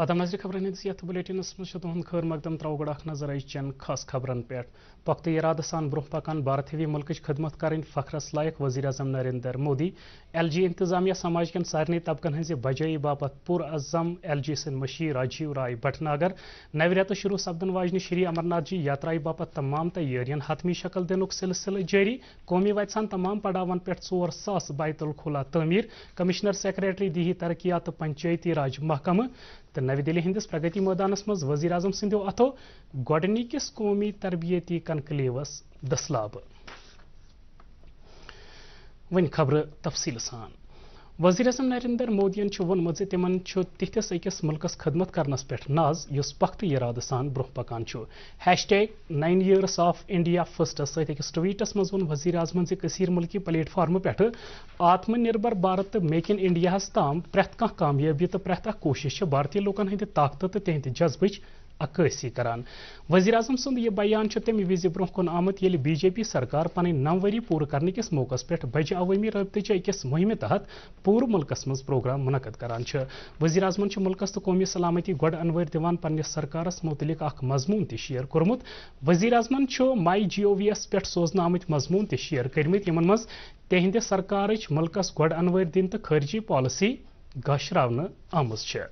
अदमजरी खबरें हिंद ये बुलेटिनस मज तुद खैर मकदम त्रो गो नजर खास खबरन पे पख्त इरादे सान ब्रोह पकान भारत हेवी मुल्क खदमत करें फखरस लायक वजी अजम नरेंद्र मोदी एल जी इंतजामिया समाज कन सारे तबकन हज बजाई बापत पुरअज़म एल जी सिंद मशीर राजीव राय भटनागर नव रेत शुरू सपदन वाजन श्री अमरनाथ जी यात्रा बापत तमाम तैयारियन हतमी शकल दिन सिलसिल जारी कौमी वतसान तमाम पड़ावन पे ओर सास बैतुल खुला तमीर कमिश्नर सेक्रेटरी दिही तरक्यात पंचायती राज महकमह तो दिल्ली हंदिस प्रगति मैदान मज वजीर अजम संदो अथो गोडनिकिस कौमी तरबियती कनक्लेवस दसलाब वन तफसील सान वजी अजम नरेंद्र मोदी वन मज तिम तिथिस अकिस मुल्कस खदमत करनस पे नाज इस पख्त इराद सान ब्रो पकान hashtag nine years of India first सकस ट्वीटस मज वजी अजम अजमन मुल्की प्लेटफार्म पे आत्मनिर्भर भारत तो मेक इन इंडिया तम प्रत कह कामयाबी तो प्रेथ कोशिश भारतीय लूकन हंद ताकत तो तिंद जज्ब عکٲسی کران ؤزیٖر اعظم سُنٛد یہِ بیان چھُ تَمہِ وِزِ برٛونٛہہ کُن آمُت ییٚلہِ بی جے پی سرکار پنٕنۍ نو ؤری پوٗرٕ کرنہٕ کِس موقعس پٮ۪ٹھ بجہِ عوٲمی رٲبطہٕ چہِ أکِس مُہِمہِ تحت پوٗرٕ مُلکس منٛز پروگرام مُنعقد کران چھِ ؤزیٖر اعظمن چھُ مُلکس تہٕ قومی سلامتی گۄڈٕ انوٲر دِوان پننِس سرکارس متعلق اکھ مضموٗن تہِ شیر کوٚرمُت ؤزیٖر اعظمن چھُ ماے جی او وی یس پٮ۪ٹھ سوزنہٕ آمٕتۍ مضموٗن تہِ شیر کٔرمٕتۍ یِمن منٛز تِہنٛدِ سرکارٕچ مُلکس گۄڈٕ انوٲر دِنۍ تہٕ خٲرجی پالسی گاشراونہٕ آمٕژ چھےٚ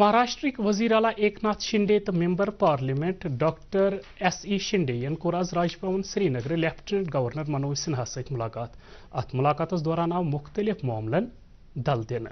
महाराष्ट्रीक वजीराला एकनाथ शिंदे तर member parliament doctor S E Shinde यन कोर आज राजभवन श्रीनगर लेफ्टिनेंट गवर्नर मनोज सिन्हा सत मुलाकात अत मुलाकात दौरान आव मुख्तलिफ मामलन दल दिन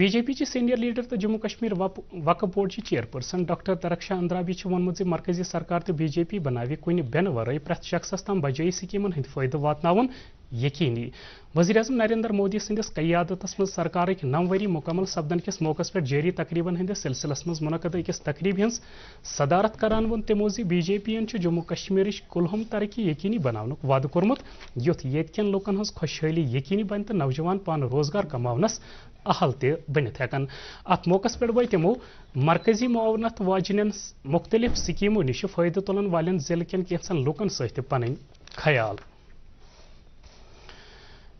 बीजेपी सीनियर लीडर तो Jammu Kashmir Waqf board chairperson doctor Darakhshan Andrabi वोनमुत मरकजी सरकार तो बीजेपी बनाव कुन बेन वर प्रथ शख्स तम बजाय स्कीमन हंद फायदे वातन यकीनी वजी अजम नरेंद्र मोदी संदिस कयादत मज सरकार नम वरी मुकमल सपदन किस मौक पे जारी तकरीबन हंदिस सिलसिलस मज मुनद अक तकरीब हज सदारत करान वो तमो बीजेपी जम्मू कश्मीर कुलहम तरक्की यकीनी बनान वाद कोर्मुत यु येन लूकन हज खुशहाली यकीनी बन तो नौजवान पान रोजगार कमानस अहल तनित हकन अत मौकस पे वो तमो मरकजी मावनत वाजन मुख्तलिफ स्कीमों नश फायदे तुलन वाले जिले कन कैन लूकन सत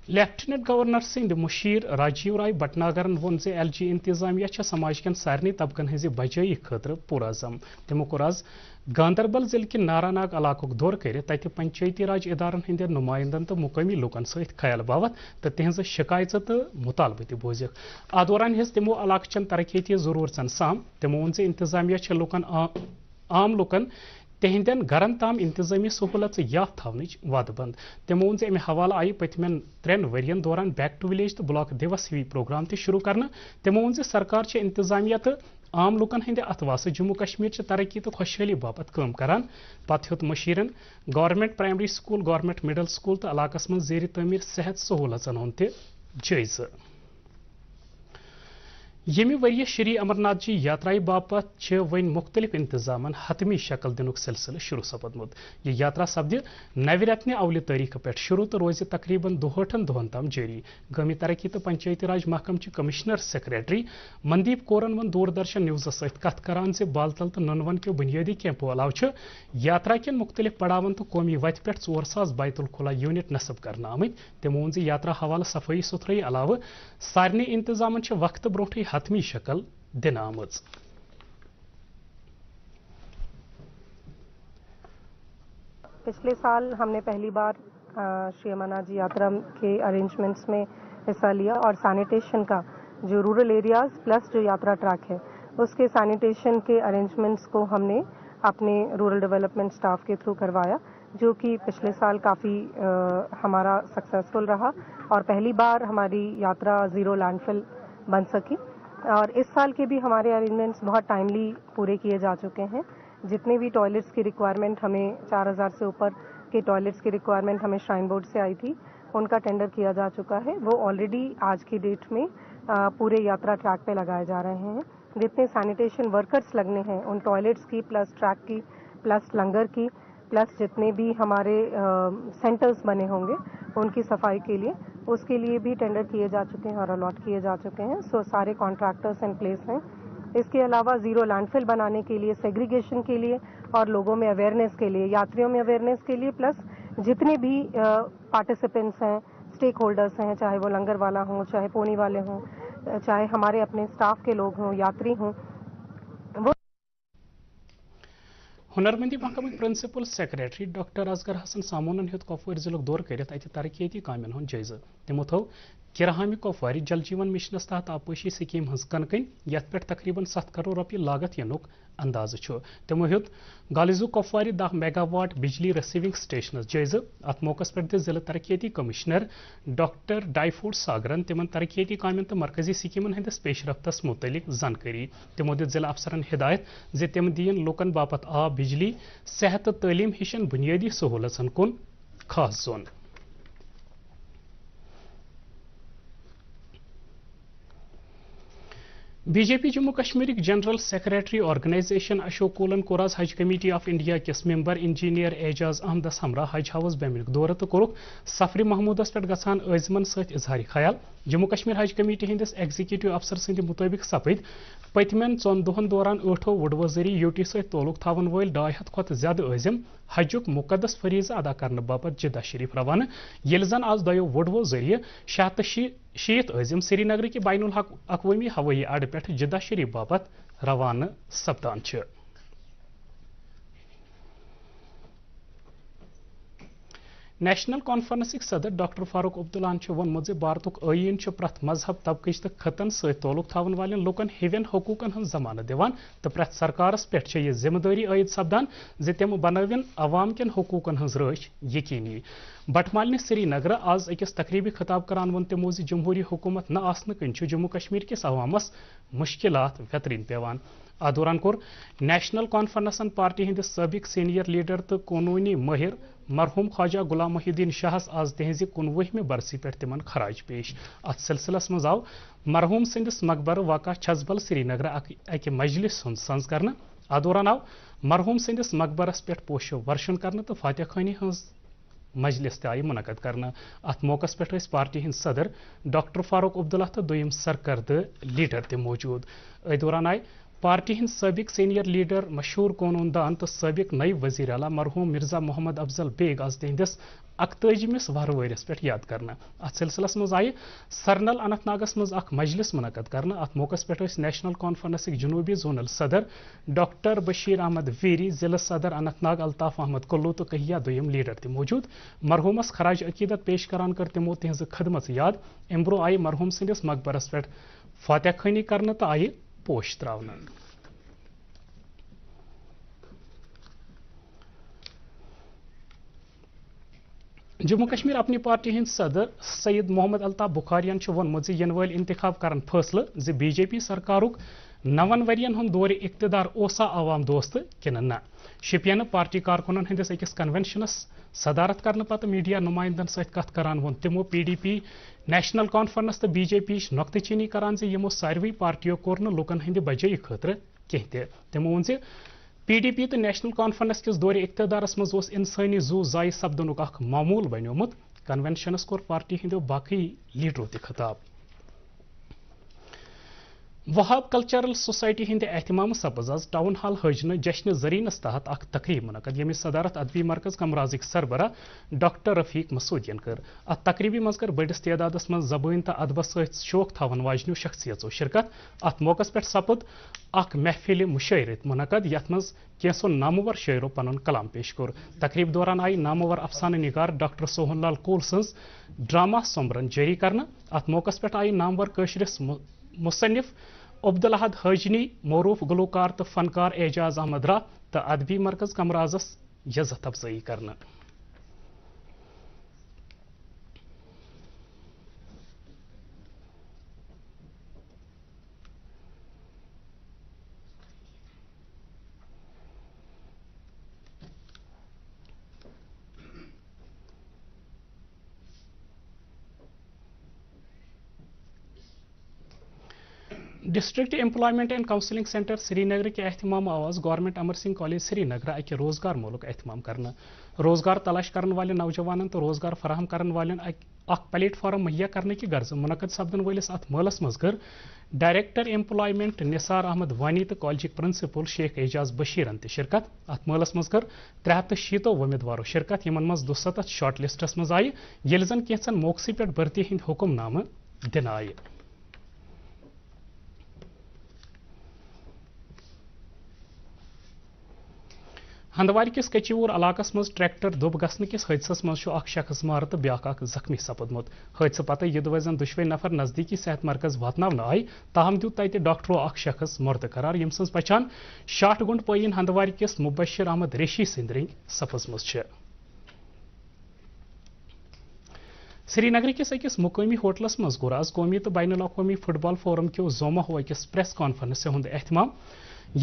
लेफ्टिनेंट गवर्नर सिंध मुशीर राजीव राय भटनागरन वन जे एल जी इंतजामिया समाज कन सारे तबकन हज बजाई खतर पुरजम तमो कोर आज गांधरबल जिले के नारानाग इलाक दौर कर तथ पंचायती राज इदार हंद नुमाइंदन तो मुकमी लूकन सयाल बाबत तो तिज शिकायत तो मुतालब त बूझ आ दौरान हज तमो इलाक चन तरक्याती जरूरतन साम तमो वोन इंतजामिया लूकन आम लूकन तहंदन गरन तम इंतजामी सहूलत या थवन वद बंद तमो वोन अमे हवालह आई पतम त्रेन वरियन दौरान बैक टू विलेज तो ब्लॉक दिवस हुई प्रोग्राम तु शुरू कर तमो वोन सरकार इंतजामिया तो आम लूकन हंद अत वास जम्मू कश्मीर तरक्की तो खुशहाली बापत कम करान पत हूत मशीर government primary school government middle school तो इलाकस मज जेर तमीर सेहत सहूलतन हूं जायजु यमि वर्य श्री अमरनाथ जी यात्राय बापत वन मुख्तलिफ इंतजाम हतमी शकल दिन सिलसिल शुरू सपदमुत यह यात्रा सपदि नव रत्न अवल तारीख पे शुरू तो रोज तकरीबन दुहठन दोहन तम जारी गमी तरक्की तो पंचायती राज महकम की कमिश्नर सेक्रेटरी मंदीप कौरन वन दूरदर्शन न्यूज सत करान से बालतल तो नुनवन के बुनियादी कैंपो अलाव यात्रा कन मुख्तलिफ पड़ावन तो कौमी वत पे ओर सास बैतुलखुला यूनिट नस्ब कर आमित तमो यात्रा हवाल सफाई सुथरई अलाव सारे इंतजाम वक्त ब्रोटे حتمی شکل دِنہٕ آمٕژ पिछले साल हमने पहली बार श्री अमरनाथ जी यात्रा के अरेंजमेंट्स में हिस्सा लिया और सैनिटेशन का जो रूरल एरियाज प्लस जो यात्रा ट्रैक है उसके सैनिटेशन के अरेंजमेंट्स को हमने अपने रूरल डेवलपमेंट स्टाफ के थ्रू करवाया जो कि पिछले साल काफ़ी हमारा सक्सेसफुल रहा और पहली बार हमारी यात्रा ज़ीरो लैंडफिल बन सकी और इस साल के भी हमारे अरेंजमेंट्स बहुत टाइमली पूरे किए जा चुके हैं जितने भी टॉयलेट्स की रिक्वायरमेंट हमें 4000 से ऊपर के टॉयलेट्स की रिक्वायरमेंट हमें श्राइन बोर्ड से आई थी उनका टेंडर किया जा चुका है वो ऑलरेडी आज की डेट में पूरे यात्रा ट्रैक पे लगाए जा रहे हैं जितने सैनिटेशन वर्कर्स लगने हैं उन टॉयलेट्स की प्लस ट्रैक की प्लस लंगर की प्लस जितने भी हमारे सेंटर्स बने होंगे उनकी सफाई के लिए उसके लिए भी टेंडर किए जा चुके हैं और अलॉट किए जा चुके हैं सो सारे कॉन्ट्रैक्टर्स इन प्लेस हैं इसके अलावा जीरो लैंडफिल बनाने के लिए सेग्रीगेशन के लिए और लोगों में अवेयरनेस के लिए यात्रियों में अवेयरनेस के लिए प्लस जितने भी पार्टिसिपेंट्स हैं स्टेक होल्डर्स हैं चाहे वो लंगर वाला हों चाहे पोनी वाले हों चाहे हमारे अपने स्टाफ के लोग हों यात्री हों हुनरमंदी महकमुक principal secretary doctor Asgar Hasan सामूनन हित कपवर जिलुक दौर कर तरक्याती कामन हूद जायजा तमो थो किरहामी कपवारी जल जीवन मिशनस तहत आबपाशी स्कीम हज कनक ये तकरीबन सत् करोड़ रुपये लागत यनुक अंदाज तमो हूत गालिजू कपार दह मेगावाट बिजली रसीविंग स्टेशन जायजे अत मौक पे दि तरकती कमिश्नर डॉक्टर डायफूड सागरन तिम तरकती काम तो मरकजी स्कीमन हंदिस पेशरफ्त मुतलिक जानकारी तमो दि जिला अफसरन हिदायत जम दिन लूकन बापत आब बिजली सेहत तलीम हिशन बुनियादी सहूलतन कुन खास जोन BJP Jammu Kashmir general secretary organisation Ashok कोलन कोर आज हज कमेटी ऑफ इंडिया किस मेंबर इंजीनियर एजाज अहमदस हमरा हज हाउस बमिक दौरत तो कोरुक सफरी महमूद पे गान अजमन सजारि जम्मू कश्मीर हज कमेटी हंदिस एग्जीक्यूटिव अफसर सदि मुताबिक सपद पतम चौन दोहन दौरान ठो वुडवजरी यू यूटी सलुक थवन वल डाई हथ खत ज्यादा अजम हजुक मुकदस फरीज अदा करने बाप जिदा शरीफ रवान ये आज दयो वुडवो जरिए शी شیت عظم سری نگری کی بین الحق اقوامی ہوایی اڈ پہ جدہ شریف باپت روانہ سپدان نیشنل کانفرنسٕکۍ صدر ڈاکٹر فاروق عبداللہن چھُ ووٚنمُت زِ بھارتُک ٲیٖن چھُ پرٛٮ۪تھ مذہب طبقٕچ تہٕ خٕطن سۭتۍ تعلُق تھاون والٮ۪ن لُکن ہِوٮ۪ن حقوٗقن ہٕنٛز ضمانت دِوان تہٕ پرٛٮ۪تھ سرکارس پٮ۪ٹھ چھِ یہِ ذِمہٕ دٲری عٲید سپدان زِ تِم بنٲوِن عوام کٮ۪ن حقوٗقن ہٕنٛز رٲچھ یقیٖنی بٹمالنہِ سرینگرٕ آز أکِس تقریٖبی خطاب کران ووٚن تِمو زِ جمہوٗری حکوٗمت نہ آسنہٕ کِنۍ چھُ جموں کشمیٖر کِس عوامس مُشکِلات ویترٕنۍ پٮ۪وان अधूरान दौरान कोर नेशनल कॉन्फ्रेंसन पार्टी हंदिस सबक सीनियर लीडर तो कानूनी महिर मरहूम ख्वाजा गुलाम महिदीन शाहस आज तिहज कनवहमि बरसी पे तिम खराज पेश अत सिलसिलस मज आव मरहूम सदिस मकबर वाका छजबल श्रीनगर अक मजलिस हंद सज कर अत आव मरहूम सदिस मकबरस पे पोशो वर्शन कर तो फातह खानी हज मजलिस तय मुनद कर अत मौक़ पे पार्टी हंद सदर डॉक्टर फारूक अब्दुल्ला तो दुम सरकर्द लीडर त मौजूद अ दौरान आई पार्टी हिंद सबक सीनियर लीडर मशहूर कानून दान तो सबक नई वजी अल मरहूम मिर्जा मोहम्मद अफजल बेग आज तिंदिस अकतजमस वह पे याद कर सिलसिलस मज आये सरनल अनंत नागस मज मजलिस मुनद कर मौकस पे नेशनल कॉन्फ्रेंस जनूबी जोनल सदर डॉक्टर बशीर अहमद वीरी जिला सदर अनंत नाग अलताफ अहमद कुल्लू तो कहिया दुम लीडर त मौजूद मरहूमस खराज अकीदत पेश करान कर तमो तिज खदमत याद अम ब्रो आये मरहूम सकबरस मकबरस पे फातह खानी कर तो आई posttraunen. जम्मू कश्मीर अपनी पार्टी हिंद सदर सैद मोहम्मद अलता बुखारियन वोमुत यन वल इंतखब कर फैसल जे बी जे पी सरकार नवन वरियन हूं दौर इकतदार ओसा आवाम दोस्त कि ना पार्टी कारकुन हंदिस अकिस कन्वेंशनस सदारत कर पे मीडिया नुमाइंदन सत वो तमो P D P National Conference तो बी जे पी नक्त चीनी करान यमो सारे पार्टियों कोर लूकन हंद बजे खतर कह तमो वो पी डी पी तो नेशनल कॉन्फ्रेंस किस दौरे इकतदारस मज इंसानी जू जाय सपदन मामूल बनोमुत कन्वेंशनस कोर पार्टी हंदो बाकी लीडरों खिताब वहाब कल्चरल सोसाइटी हिंद एहतमाम सपज आज टाउन हाल हजन जश्न जरीनस तहत अख तकरीब मुनद ये सदारत अदबी मरकज कमराज सरबरा डॉक्टर रफीक मसूदियन कर अत तकरीबी मज कर बड़स तदाद मं जबान तो अदब सोख थवन वाजन शख्सियतों शिरकत अत मौक पे सपद अख महफिल मुशरत मुनद यथ मं कैसो नामवर शायरों पन कलाम पेश कोर तकरीब दौरान आई नामवर अफसान निगार डॉक्टर सोहन लाल कोल सज ड्रामा सोमरन जारी कर अत मौक पे आई नामवर कशरस मुसनफ अब्दुलहद हजनी मरूफ गलूकार तो फनकार एजाज अहमद रा तो अदबी मरकज कमराजस यजत अफजाई कर district employment and counselling centre Srinagar के अहतमाम आवाज गवर्नमेंट अमर सिंह कॉलेज श्रीनगर अक रोजगार मोलुक अहतमाम कर रोजगार तलाश कर वाले नौजवान तो रोजगार फराहम कर वाले अख प्लेटफार्म मुहैया कर गर्ज मुनद सपदन वलिस अत मलस मज डायरेक्टर एम्प्लॉयमेंट निसार अहमद वानी तो कॉलेज प्रिंसिपल शेख एजाज बशीरन तिरकत शिरकत अत मलस मज कर त्रे शीतो उम्मीदवारों शिरकत इन मज दुसत शॉर्ट लिस्टस मज आई ये जन कैचन मौकसी पे भर्ती हंद दिन आये हंदवार किस कचिवूर इलाकस मज ट्रैक्टर दुब ग किस हादस मज शख्स मार तो ब्या जख्मी सपदमुत हादसे पत यदवे दुशवे नफर नजदीकी सेहत मरकज वातन आय ताहम दूत तत डॉक्टरों शख्स मुर्द करार यम सज पछान शाट गुंड पैन हंदवार किस मुबशिर अहमद रेशी सिंद रिंग सफज मज श्रीनगर किस अकिस मुकामी होटलस मज गोर कौमी तो बैन अवी फुटबॉल फोरम क्यों जोमा हो अकिस प्रेस कॉन्फ्रेंस हंद अहतमाम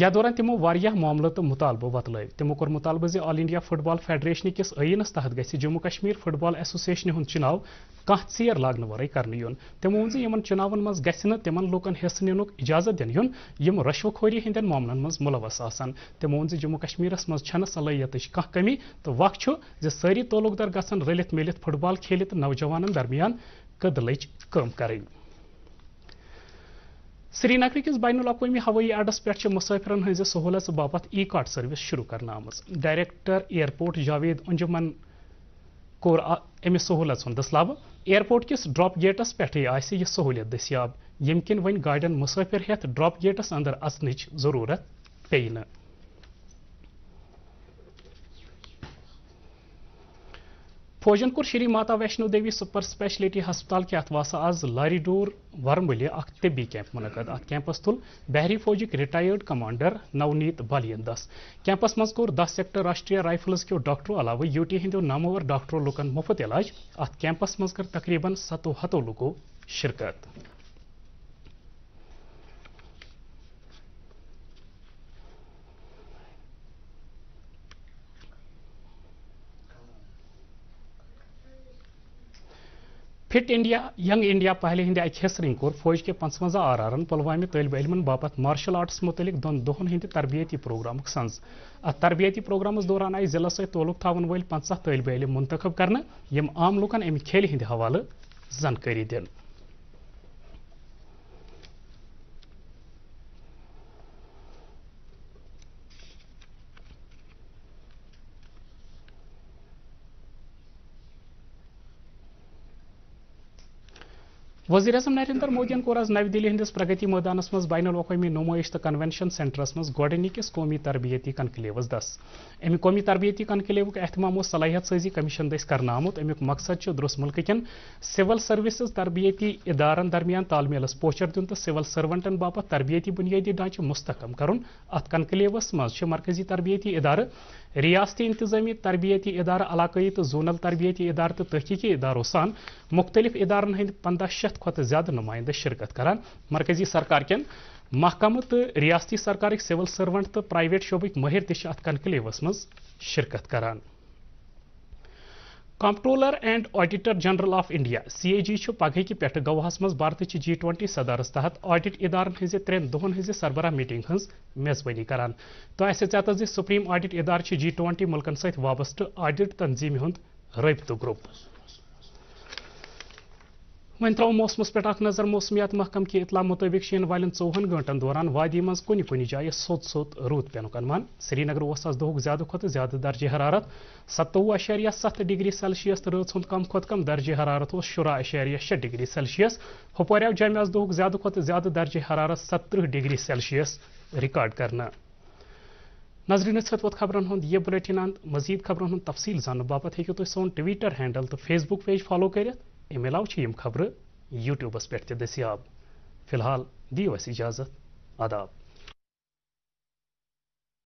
यह दौरान तमो वह मामलों तो मुतालबो वतल तमो कोर मुतालबो जे इंडिया फुटबॉल फेडरेशन किस आइनस तहत गि जम्मू कश्मीर फुटबॉल एसोसिएशन हूं चुनाव कह यर लागन वर कर तमो इन चुनाव मज ग तम लूकन हिस्स नुन इजाजत दिन युन यम रश्वखोरी हंदन मामलन मज मुलवस तमो जम्मू कश्मीर मन सलाहियत कह कमी तो वक् सारी तलुकदार गसन रलित मिलित फुटबॉल खेल तो नौजवान दरमियान कदल कम करें श्रीनगर किस बैन अवी हवाई अड्डस पे मुसाफिर सहूलत बाप ई कार्ड सर्विस शुरू कर डायरेक्टर एयरपोर्ट जावेद अंजुमन कोर अमि सहूलत दसलब एयरपोर्ट किस ड्रॉप गेटस पे यह सहूलियत दस्याब यम कि वन मुसाफिर हेत ड्रॉप गेटस अंदर अच्छी जरूरत पे न फौजन कोर श्री माता वैष्णो देवी सुपर स्पेशलिटी हस्पताल के अथवा आज लारी डोर वर्मल तिबी कैंप मुनद अ कैंपस तुल बहरी फौजिक रिटायर्ड कमांडर नवनीत बालियन दस कैंपस मज कोर दस सेक्टर राष्ट्रीय राइफल्स क्यों डॉक्टरों अलावा यूटी हंदो नामवर डॉक्टरों लुकन मुफ्त इलाज अ कैंपस मज तकरीबन सतो लूको लुको शिरकत फिट इंडिया यंग इंडिया पहले हंदि अकि हिस्रिंग कोर फौज के पंचवंजा आरारन पुलवाम तलब इलमन बापत मार्शल आर्ट्स मुतलिक दोन दोहन हंदि तरबियती प्रोग्राम सन्ज तरबियती प्रोग्राम दौरान आई जिला सत तलुक थावन वल पंचाह तलब इलम मुंतखब कर यम आम लुकन अमि खेल हंदि हवाले जानकारी दिन वजी अजम नरेंद्र मोदी कोर आज नव दिल्ली हंदिस प्रगति मैदान मज बैन अवी नुमाइश तो कन्वेंशन सेंटरस मज गोडनिकिस कौमी तरबियती कनकलेवस दस अमि कौमी तरबियती कनकलेव अहतमाम सलाहियत सजी कमीशन दस कर आमुत अमु मकसद दुरुस मुल्क सिविल सर्विसज तरबियती इदारन दरमियान तालमेल पोचर दिन तो सिविल सर्वेंटन बाप तरबियती बुनियादी ढांचे मुस्तकम कर अत कनक्लेवस मरकजी तरबियती इदार रियासती इंतजामी तरबियती इदार इलाकई तो जोनल तरबियती इदार तो तहकी इदारों सान मुख्तलिफ इदार हंद पंद्रह शत ज्यादा नुमाइंदे शिरकत करान मरकजी सरकार कन महकम तो रियासती सरकार सिविल सर्वेंट तो प्राइवेट शोबिक माहिर तह अत कनक्लेवस करान comptroller and auditor general of India C A G पगह कि पे गवाहस मज भारत जी ट्वेंटी सदारस तहत ऑडिट इदारन हज त्रेन दोहन हज सरबराह मीटिंग हज मेजबानी कर तो सुप्रीम ऑडिट इदार जी ट्वेंटी मुल्कन सत वाबस्त ऑडिट तंजीम हंद रबत ग्रुप वन त्रो मौसम पे नजर मौसमियात महकम के इतला मुताबिक शीन वाले चौहन घंटन दौरान वादी मज कुन कुन जाए सोत सोत रूद पेनुक अनुमान श्रीनगर उस आज दुह ज्यादा खुद ज्यादा दर्ज हरारत सत्तव अशारिया सत डिग्री सेल्शियस तो रज हूं कम खुद कम दर्ज हरारत उस शुरा अशारिया शे डिग्री सेल्शियस हुपारे जमे आज दुह ज्यादा खुद ज्यादा दर्जे हरारत सत्रह डिग्री सेल्शियस रिकॉर्ड करना नजरिन खत खबरन हूं यह बुलेटिन अंत मजीद खबरों हूं तफसील जान बापत हूँ तुम सोन ट्विटर हैंडल तो फेसबुक पेज फॉलो कर अमि अलाव खबर यूट्यूबस पे दस्याब फिलहाल दिव अस इजाजत आदाब